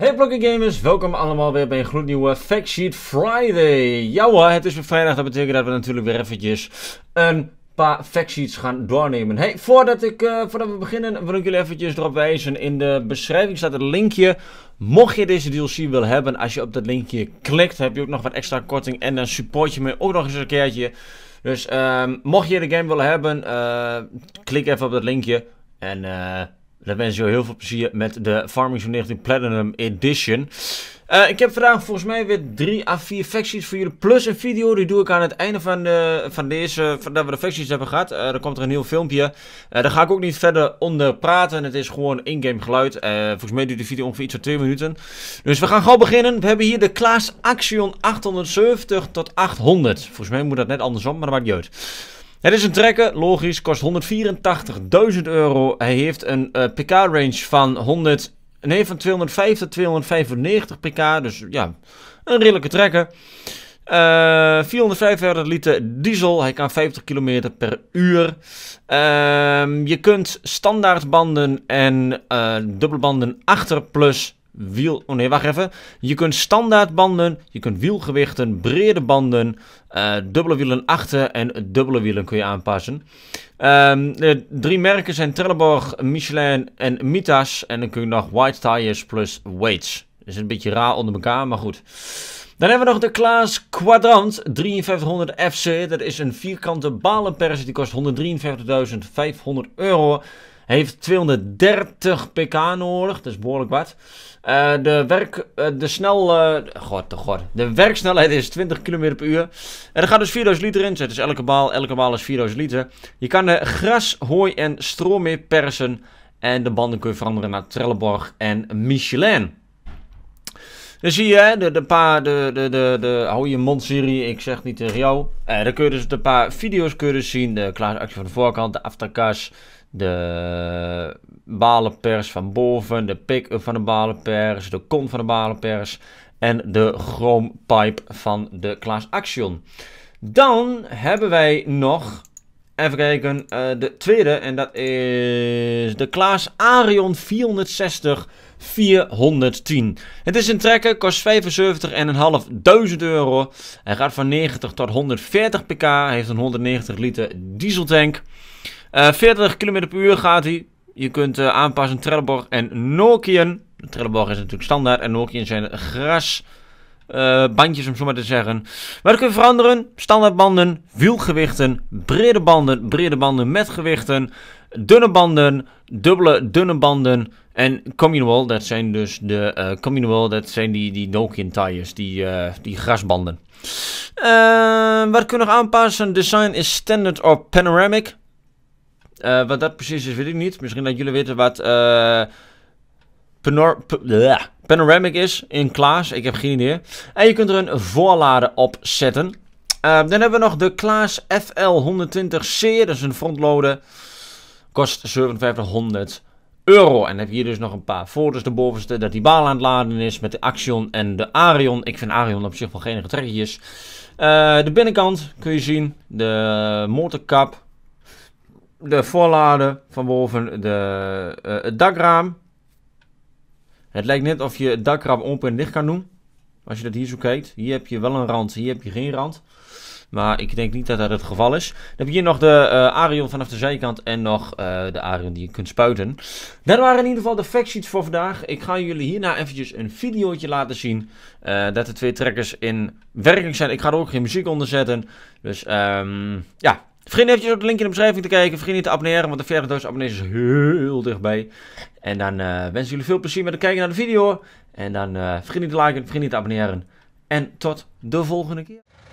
Hey Blokken Gamers, welkom allemaal weer bij een gloednieuwe Fact Friday. Ja hoor, het is weer vrijdag, dat betekent dat we natuurlijk weer eventjes een paar factsheets gaan doornemen. Hey, voordat, ik, eh, voordat we beginnen wil ik jullie eventjes erop wijzen. In de beschrijving staat het linkje. Mocht je deze DLC willen hebben, als je op dat linkje klikt, heb je ook nog wat extra korting en dan support je me ook nog eens een keertje. Dus ehm, mocht je de game willen hebben, eh, klik even op dat linkje en... eh dan wens je heel veel plezier met de Farming 19 Platinum Edition. Eh, ik heb vandaag volgens mij weer 3 à 4 facties voor jullie. Plus een video, die doe ik aan het einde van, de, van deze, van, dat we de facties hebben gehad. Uh, komt er een nieuw filmpje. Uh, daar ga ik ook niet verder onder praten. Het is gewoon in-game geluid. volgens mij duurt de video ongeveer iets van 2 minuten. Dus we gaan gauw beginnen. We hebben hier de Klaas Action 870 tot 800. Volgens mij moet dat net andersom, maar dat maakt niet uit. Het is een trekker, logisch, kost 184.000 euro. Hij heeft een eh, pk-range van 100... Nee, van 250 tot 295 pk. Dus ja, een redelijke trekker. Uh, eh, 435 liter diesel. Hij kan 50 km per uur. Ehm, je kunt standaardbanden en eh, dubbelbanden achter plus wiel... Oh nee, wacht even. Je kunt standaard banden, je kunt wielgewichten, brede banden, eh, dubbele wielen achter en dubbele wielen kun je aanpassen. Ehm, de drie merken zijn Trelleborg, Michelin en Mitas. En dan kun je nog white tires plus weights. Is een beetje raar onder elkaar, maar goed. Dan hebben we nog de Klaas Quadrant 5300 FC. Dat is een vierkante balenpers. Die kost 153.500 euro. Heeft 230 pk nodig. Dat is behoorlijk wat. Eh, de, werk, eh, de, snel, eh, god, de, god, de werksnelheid is 20 km per uur. En er gaat dus 4000 liter in. Dus elke baal, elke baal is 4000 liter. Je kan de gras, hooi en stro mee persen. En de banden kun je veranderen naar Trelleborg en Michelin. Dan zie je de, de paar, de, de, de, de hou je mond serie, ik zeg niet tegen jou. dan kun je dus de paar video's kun dus zien. De klaar actie van de voorkant, de afterkas, de balenpers van boven, de pick van de balenpers, de kon van de balenpers en de pipe van de Klaas Action. Dan hebben wij nog, even kijken, eh, de tweede en dat is de Klaas Arion 460 410. Het is een trekker, kost 75.500 euro. Hij gaat van 90 tot 140 pk, heeft een 190 liter dieseltank. 40 eh, km per uur gaat hij. Je kunt eh, aanpassen aanpassen Trelleborg en Nokian. Trelleborg is natuurlijk standaard en Nokian zijn grasbandjes eh, Uh, om zo maar te zeggen. Wat kun je veranderen? Standaardbanden, wielgewichten, brede banden, brede banden met gewichten, dunne banden, dubbele dunne banden en communal. Dat zijn dus de uh, communal, dat zijn die, die Nokian tires, die, die grasbanden. wat kun je nog aanpassen? Design is standard of panoramic. Eh, wat dat precies is, weet ik niet. Misschien dat jullie weten wat uh, Panoramic is in Klaas. Ik heb geen idee. En je kunt er een voorlader op zetten. Eh, dan hebben we nog de Klaas FL120C. Dat is een frontloader. Kost 5700 euro. En dan heb je hier dus nog een paar foto's de bovenste. Dat die bal aan het laden is met de Axion en de Arion. Ik vind Arion op zich wel geen trekjes. de binnenkant kun je zien. De motorkap de voorladen van boven, de, eh, het dakraam. Het lijkt net of je het dakraam open en dicht kan doen. Als je dat hier zo kijkt. Hier heb je wel een rand, hier heb je geen rand. Maar ik denk niet dat dat het geval is. Dan heb je hier nog de uh, Arion vanaf de zijkant en nog eh, de Arion die je kunt spuiten. Dat waren in ieder geval de factsheets voor vandaag. Ik ga jullie hierna eventjes een videootje laten zien dat de twee trekkers in werking zijn. Ik ga er ook geen muziek onder zetten. Dus ehm, ja, Vergeet niet eventjes op de link in de beschrijving te kijken. Vergeet niet te abonneren, want de doos abonnees is heel dichtbij. En dan uh, eh, ik jullie veel plezier met het kijken naar de video. En dan uh, vergeet niet te liken, vergeet niet te abonneren. En tot de volgende keer.